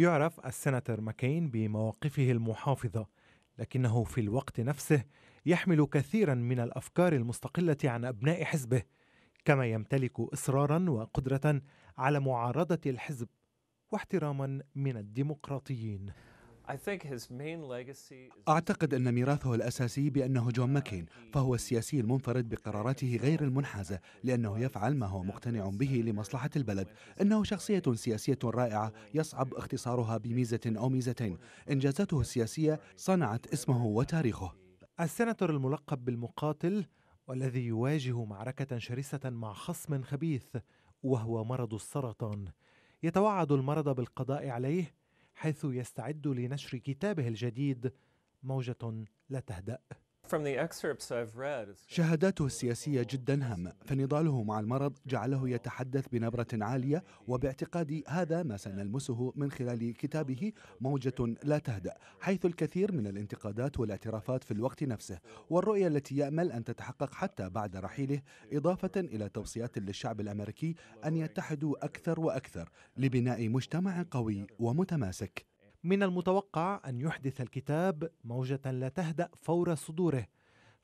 يعرف السناتر ماكين بمواقفه المحافظة لكنه في الوقت نفسه يحمل كثيرا من الأفكار المستقلة عن أبناء حزبه كما يمتلك إصرارا وقدرة على معارضة الحزب واحتراما من الديمقراطيين أعتقد أن ميراثه الأساسي بأنه جون ماكين فهو السياسي المنفرد بقراراته غير المنحازة لأنه يفعل ما هو مقتنع به لمصلحة البلد إنه شخصية سياسية رائعة يصعب اختصارها بميزة أو ميزتين إنجازاته السياسية صنعت اسمه وتاريخه السناتور الملقب بالمقاتل والذي يواجه معركة شرسة مع خصم خبيث وهو مرض السرطان يتوعد المرض بالقضاء عليه حيث يستعد لنشر كتابه الجديد موجة لا تهدأ شهاداته السياسية جدا هامة فنضاله مع المرض جعله يتحدث بنبرة عالية وباعتقادي هذا ما سنلمسه من خلال كتابه موجة لا تهدأ حيث الكثير من الانتقادات والاعترافات في الوقت نفسه والرؤية التي يأمل أن تتحقق حتى بعد رحيله إضافة إلى توصيات للشعب الأمريكي أن يتحدوا أكثر وأكثر لبناء مجتمع قوي ومتماسك من المتوقع أن يحدث الكتاب موجة لا تهدأ فور صدوره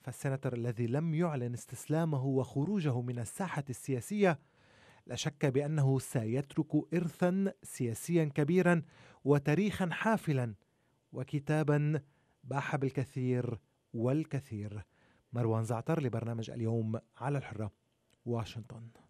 فالسناتر الذي لم يعلن استسلامه وخروجه من الساحة السياسية لا شك بأنه سيترك إرثا سياسيا كبيرا وتاريخا حافلا وكتابا باح بالكثير والكثير مروان زعتر لبرنامج اليوم على الحرة واشنطن